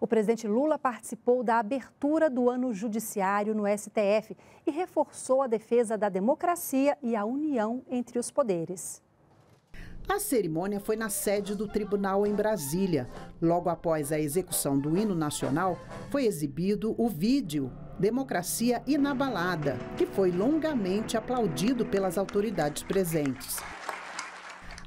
O presidente Lula participou da abertura do ano judiciário no STF e reforçou a defesa da democracia e a união entre os poderes. A cerimônia foi na sede do tribunal em Brasília. Logo após a execução do hino nacional, foi exibido o vídeo Democracia Inabalada, que foi longamente aplaudido pelas autoridades presentes.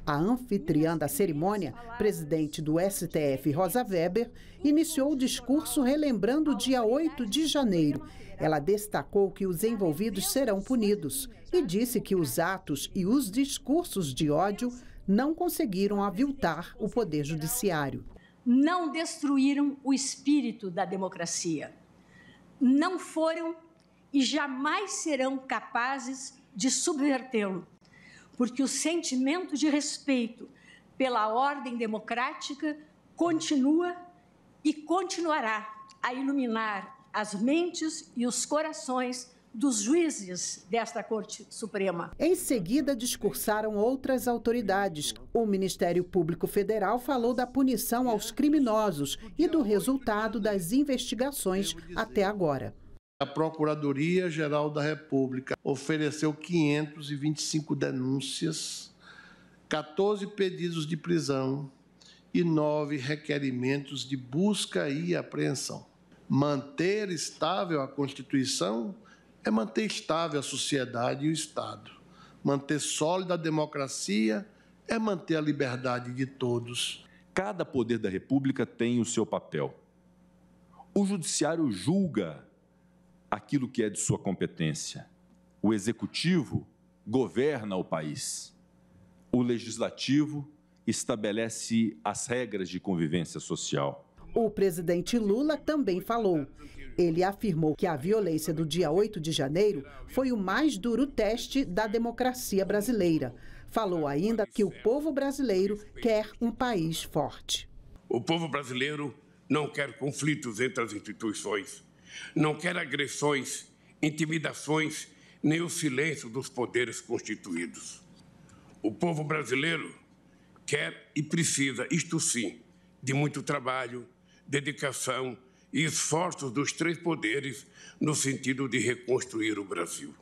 A anfitriã da cerimônia, presidente do STF Rosa Weber, iniciou o discurso relembrando o dia 8 de janeiro. Ela destacou que os envolvidos serão punidos e disse que os atos e os discursos de ódio não conseguiram aviltar o poder judiciário. Não destruíram o espírito da democracia. Não foram e jamais serão capazes de subvertê-lo porque o sentimento de respeito pela ordem democrática continua e continuará a iluminar as mentes e os corações dos juízes desta Corte Suprema. Em seguida, discursaram outras autoridades. O Ministério Público Federal falou da punição aos criminosos e do resultado das investigações até agora a Procuradoria-Geral da República ofereceu 525 denúncias, 14 pedidos de prisão e 9 requerimentos de busca e apreensão. Manter estável a Constituição é manter estável a sociedade e o Estado. Manter sólida a democracia é manter a liberdade de todos. Cada poder da República tem o seu papel. O Judiciário julga aquilo que é de sua competência. O executivo governa o país. O legislativo estabelece as regras de convivência social. O presidente Lula também falou. Ele afirmou que a violência do dia 8 de janeiro foi o mais duro teste da democracia brasileira. Falou ainda que o povo brasileiro quer um país forte. O povo brasileiro não quer conflitos entre as instituições não quer agressões, intimidações, nem o silêncio dos poderes constituídos. O povo brasileiro quer e precisa, isto sim, de muito trabalho, dedicação e esforços dos três poderes no sentido de reconstruir o Brasil.